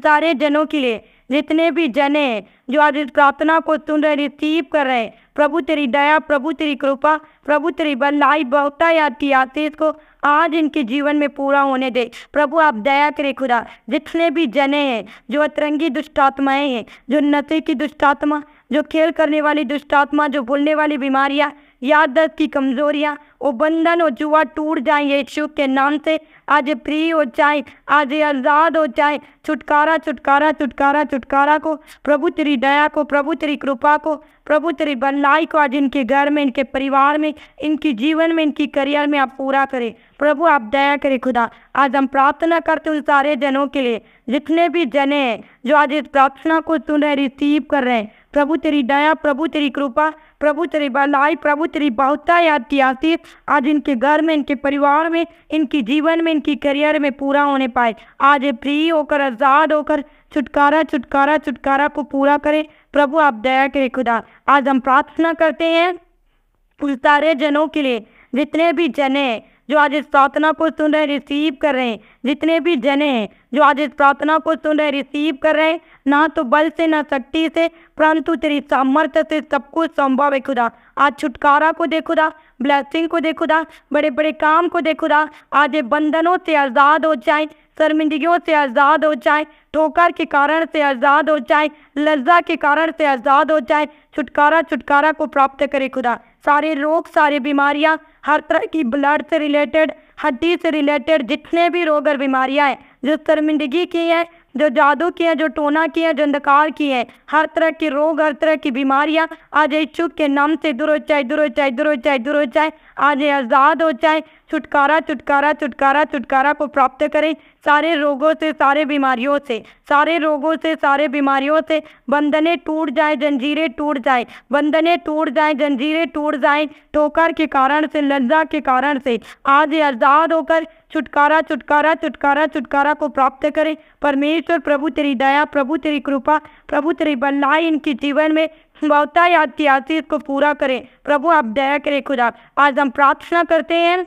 S1: सारे जनों के लिए जितने भी जने जो आज इस प्रार्थना को सुन रहे रिसीव कर रहे प्रभु तेरी दया प्रभु तेरी कृपा प्रभु तेरी बल्लाई बहुता याद की आशीष को आज इनके जीवन में पूरा होने दे प्रभु आप दया करें खुदा जितने भी जने हैं जो अतरंगी दुष्टात्माएं हैं जो नशे की दुष्टात्मा जो खेल करने वाली दुष्टात्मा जो भूलने वाली बीमारियाँ दर्द की कमजोरियाँ वो बंधन और जुआ टूट जाए यीशु के नाम से आज फ्री हो जाए आज आज़ाद हो जाए छुटकारा छुटकारा छुटकारा छुटकारा को प्रभु तेरी दया को प्रभु तेरी कृपा को प्रभु तेरी भलाई को आज इनके घर में इनके परिवार में इनकी जीवन में इनकी करियर में आप पूरा करें प्रभु आप दया करें खुदा आज हम प्रार्थना करते उन सारे जनों के लिए जितने भी जने हैं जो आज इस प्रार्थना को सुन रहे रिसीव कर रहे हैं प्रभु तेरी दया प्रभु तेरी कृपा प्रभु तेरी भलाई प्रभु तेरी बहुत या आज इनके घर में इनके परिवार में इनकी जीवन में इनकी करियर में पूरा होने पाए आज ये फ्री होकर आज़ाद होकर छुटकारा छुटकारा छुटकारा को पूरा करें प्रभु आप दया करें खुदा आज हम प्रार्थना करते हैं उतारे जनों के लिए जितने भी जने जो आज इस प्रार्थना को सुन रहे रिसीव कर रहे हैं जितने भी जने हैं जो आज इस प्रार्थना को सुन रहे रिसीव कर रहे हैं ना तो बल से ना शक्ति से परंतु तेरी सामर्थ्य से सब कुछ संभव है खुदा आज छुटकारा को दे खुदा ब्लैसिंग को दे बड़े बड़े काम को दे आज ये बंधनों से आज़ाद हो जाए शर्मिंदगियों से आज़ाद हो जाए ठोकर के कारण से आज़ाद हो जाए लज्जा के कारण से आज़ाद हो जाए छुटकारा छुटकारा को प्राप्त करे खुदा सारे रोग सारी बीमारियाँ हर तरह की ब्लड से रिलेटेड हड्डी से रिलेटेड जितने भी रोग और बीमारियाँ हैं जो शर्मिंदगी की हैं जो जादू की हैं जो टोना की हैं जो अंधकार की हैं हर तरह के रोग हर तरह की बीमारियाँ आज इच्छुक के नाम से दूर हो चाहे दूर हो चाहे दूर हो चाहे दूर हो चाहे आज आज़ाद हो चाहे छुटकारा छुटकारा छुटकारा छुटकारा को प्राप्त करें सारे रोगों से सारे बीमारियों से सारे रोगों से सारे बीमारियों से बंधने टूट जाए जंजीरें टूट जाए बंधने टूट जाए जंजीरें टूट जाए ठोकर के कारण से लज्जा के कारण से आज आजाद होकर छुटकारा छुटकारा छुटकारा छुटकारा को प्राप्त करें परमेश्वर प्रभु तेरी दया प्रभु तेरी कृपा प्रभु तेरी बल्लाई इनके जीवन में याद की आशीष को पूरा करें प्रभु आप दया करें खुदा आज हम प्रार्थना करते हैं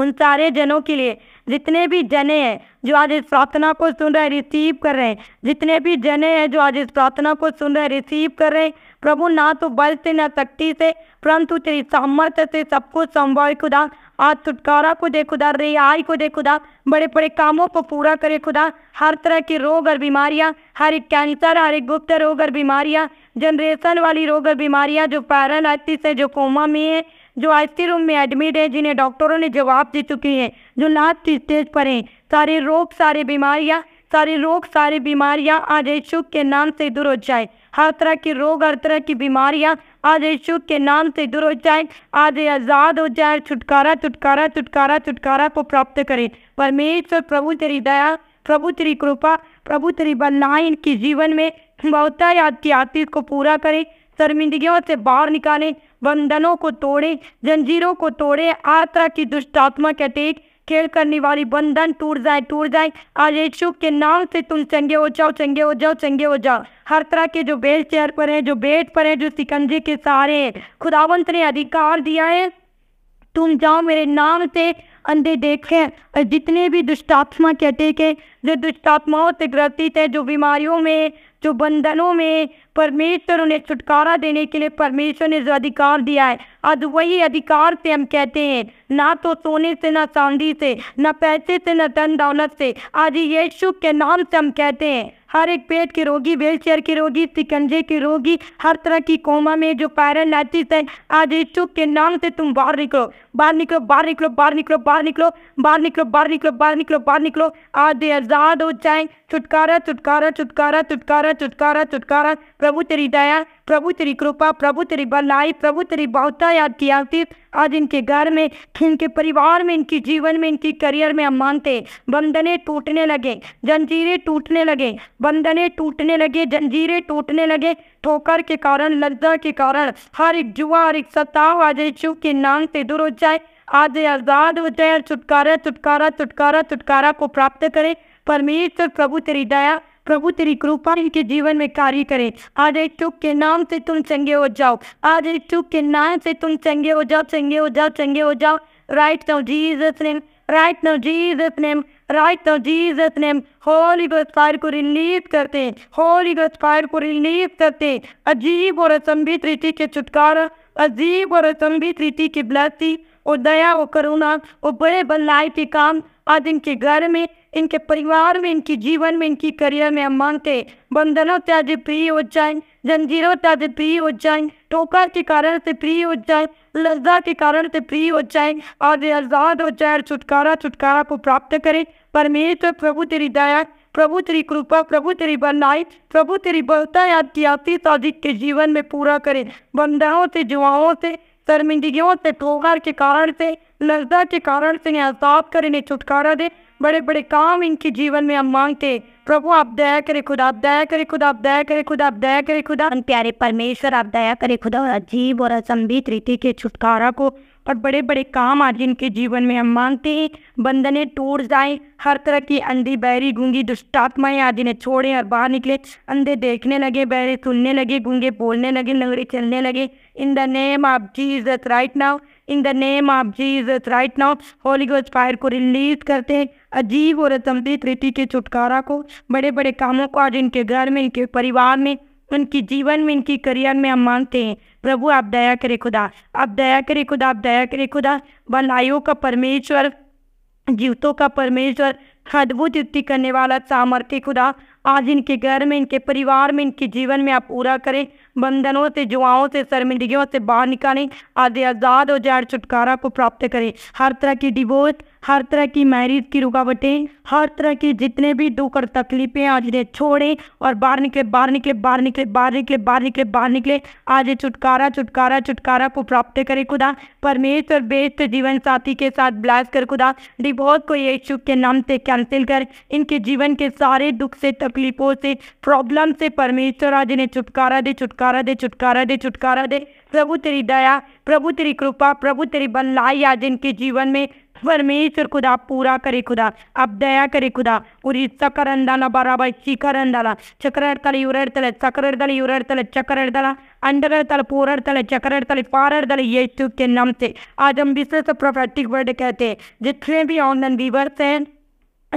S1: उन सारे जनों के लिए जितने भी जने हैं जो आज इस प्रार्थना को सुन रहे रिसीव कर रहे हैं जितने भी जने हैं जो आज इस प्रार्थना को सुन रहे रिसीव कर रहे हैं प्रभु ना तो बल से ना शक्ति से परंतु तेरी सामर्थ्य से सब कुछ संभव खुदा आज छुटकारा को दे खुदा रिहाई को दे खुदा बड़े बड़े कामों को पूरा करे खुदा हर तरह की रोग और बीमारियां हर एक कैंसर हर एक गुप्त रोग और बीमारियां जनरेशन वाली रोग और बीमारियां जो पैरालिसिस है जो कोमा में है जो आईसी रूम में एडमिट हैं जिन्हें डॉक्टरों ने जवाब दे चुके हैं जो लास्ट स्टेज पर हैं सारे रोग सारे बीमारियाँ सारे रोग सारी बीमारियाँ आज यीशु के नाम से दूर हो जाए हर तरह के रोग हर तरह की बीमारियाँ आज यीशु के नाम से दूर हो जाए आज आज़ाद हो जाए छुटकारा छुटकारा छुटकारा छुटकारा को प्राप्त करें परमेश्वर प्रभु तेरी दया प्रभु तेरी कृपा प्रभु तेरी बल्लाएँ इनके जीवन में बहुत आज की आतीत को पूरा करें शर्मिंदगियों से बाहर निकालें बंधनों को तोड़े जंजीरों को तोड़े आत्रा की दुष्ट आत्मा के अतीत खेल करने वाली बंधन टूट जाए टूट जाए आज यीशु के नाम से तुम चंगे हो जाओ चंगे हो जाओ चंगे हो जाओ हर तरह के जो बेल चेयर पर हैं जो बेड पर हैं जो सिकंजे के सहारे हैं खुदावंत ने अधिकार दिया है तुम जाओ मेरे नाम से अंधे देखें जितने भी दुष्टात्मा के अटेक है जो दुष्टात्माओं से ग्रसित है जो बीमारियों में जो बंधनों में परमेश्वर उन्हें छुटकारा देने के लिए परमेश्वर ने जो अधिकार दिया है आज वही अधिकार से हम कहते हैं ना तो सोने से ना चांदी से ना पैसे से ना धन दौलत से आज यीशु के नाम से हम कहते हैं हर एक पेट के रोगी व्हीलचेयर के रोगी सिकंजे के रोगी हर तरह की कोमा में जो पैरालाइटिस है आज चुप के नाम से तुम बाहर निकलो बाहर निकलो बाहर निकलो बाहर निकलो बाहर निकलो बाहर निकलो बाहर निकलो बाहर निकलो बाहर निकलो आज आजाद हो जाए छुटकारा छुटकारा छुटकारा छुटकारा छुटकारा छुटकारा प्रभु तेरी दया प्रभु तेरी कृपा प्रभु तेरी भलाई प्रभु तेरी बहुत याद किया आज इनके घर में इनके परिवार में इनके जीवन में इनकी करियर में हम मानते बंधने टूटने लगे जंजीरें टूटने लगे बंधने टूटने लगे जंजीरें टूटने लगे ठोकर के कारण लज्जा के कारण हर एक जुआ हर एक सताव आज यीशु के नाम से दूर हो जाए आज आजाद हो जाए छुटकारा छुटकारा छुटकारा छुटकारा को प्राप्त करें परमेश्वर प्रभु तेरी दया प्रभु तेरी कृपा इनके जीवन में कार्य करे आज एक चुप के नाम से तुम चंगे हो जाओ आज एक चुप के नाम से तुम चंगे हो जाओ चंगे हो जाओ चंगे हो जाओ right now Jesus name right now Jesus name right now Jesus name Holy Ghost fire को रिलीव करते हैं होली गोस्ट फायर को रिलीव करते हैं अजीब और असंभित रीति के छुटकारा अजीब और असंभित रीति की ब्लैसी और दया और करुणा और बड़े बल्लाई के काम आज इनके घर में इनके परिवार में इनकी जीवन में इनकी करियर में हम मानते बंधनों त्याज प्रिय हो जाए जंजीरों त्याज प्रिय हो जाए ठोकर के कारण से प्रिय हो जाए लज्जा के कारण से प्रिय हो जाए आज आजाद हो जाए छुटकारा छुटकारा को प्राप्त करें परमेश्वर प्रभु तेरी दया प्रभु तेरी कृपा प्रभु तेरी बनाई प्रभु तेरी बहुता याद की आती अधिक के जीवन में पूरा करें बंधनों से जुआओं से शर्मिंदगियों से ठोकर के कारण से लज्जा के कारण से इन्हें आजाद कर इन्हें छुटकारा दे बड़े बड़े काम इनके जीवन में हम मांगते प्रभु आप दया करे खुद आप दया करे खुद आप दया करे खुद आप दया करे खुदा प्यारे परमेश्वर आप दया करे खुदा और अजीब और असंभित रीति के छुटकारा को और बड़े बड़े काम आज इनके जीवन में हम मांगते हैं बंधने टूट जाए हर तरह की अंधी बैरी गूंगी दुष्टात्माएं आदि ने छोड़े और बाहर निकले अंधे देखने लगे बहरे सुनने लगे गूंगे बोलने लगे लंगड़े चलने लगे in the name of Jesus right now in the name of Jesus right now Holy Ghost fire को रिलीज करते हैं अजीब और असंदित रीति के छुटकारा को बड़े बड़े कामों को आज इनके घर में इनके परिवार में उनकी जीवन में इनकी करियर में हम मानते हैं प्रभु आप दया करे खुदा आप दया करे खुदा आप दया करे खुदा भलाइयों का परमेश्वर जीवतों का परमेश्वर अद्भुत युक्ति करने वाला सामर्थ्य खुदा आज इनके घर में इनके परिवार में इनके जीवन में आप पूरा करें बंधनों से जुआओं से शर्मिंदगियों से बाहर निकालें आदि आज़ाद और जैर छुटकारा को प्राप्त करें हर तरह की डिवोर्स हर तरह की मैरिज की रुकावटें हर तरह की जितने भी दुख और तकलीफें आज ने छोड़ें और बाहर निकले बाहर निकले बाहर निकले बाहर निकले बाहर निकले बाहर निकले आज छुटकारा छुटकारा छुटकारा को प्राप्त करें खुदा परमेश्वर बेस्ट जीवन साथी के साथ ब्लास कर खुदा डिवोर्स को यीशु के नाम से कैंसिल कर इनके जीवन के सारे दुख से तकलीफों से प्रॉब्लम से परमेश्वर आज इन्हें छुटकारा दे छुटकारा छुटकारा दे छुटकारा दे छुटकारा दे प्रभु तेरी दया प्रभु तेरी कृपा प्रभु तेरी बल्लाई आज इनके जीवन में परमेश्वर खुदा पूरा करे खुदा अब दया करे खुदा उरी चक्र चक्र अंदाला अंदाला बारा चीखर उर उर बराबर चक्र ಚಕ್ರರ್ತಲೆ अंडर ಚಕ್ರರ್ತಲೆ ಇವ್ರರ್ತಲೆ ಚಕ್ರರ್ತಲ चक्र पूरतल पार पारतल ये चुप के नाम से आज हम विशेष प्रोफेटिक वर्ड कहते हैं जितने भी ऑनलाइन व्यूवर्स हैं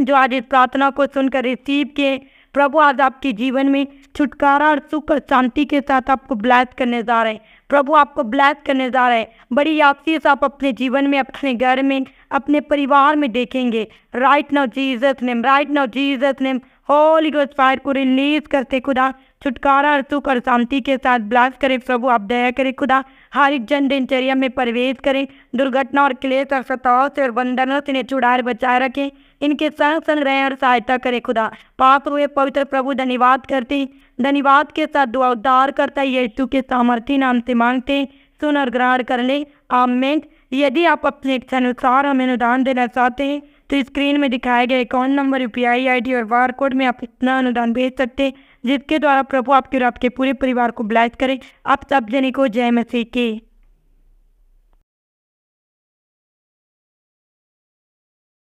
S1: जो आज इस प्रार्थना को सुनकर रिसीव किए प्रभु आज आपके जीवन में छुटकारा और सुख और शांति के साथ आपको ब्लैस करने जा रहे हैं प्रभु आपको ब्लैस करने जा रहे हैं बड़ी आशीष आप अपने जीवन में अपने घर में अपने परिवार में देखेंगे right now Jesus name right now Jesus name Holy Ghost fire को रिलीज करते खुदा छुटकारा और सुख और शांति के साथ ब्लास्ट करें प्रभु आप दया करें खुदा हर एक जन दिनचर्या में प्रवेश करें दुर्घटना और क्लेश और सताव से और बंधनों से इन्हें छुड़ाए बचाए रखें इनके संग संग रहें और सहायता करें खुदा पाप हुए पवित्र प्रभु धन्यवाद करते धन्यवाद के साथ दुआ उद्धार करता यीशु के सामर्थी नाम से मांगते सुन और ग्रहण कर ले आमेंट यदि आप अपने इच्छा अनुसार हमें अनुदान देना चाहते हैं तो स्क्रीन में दिखाए गए account number U P I I D और बार कोड में आप इतना अनुदान भेज सकते हैं जिसके द्वारा प्रभु आपके और आपके पूरे परिवार को ब्लैस करें आप सब जने को जय मसीह की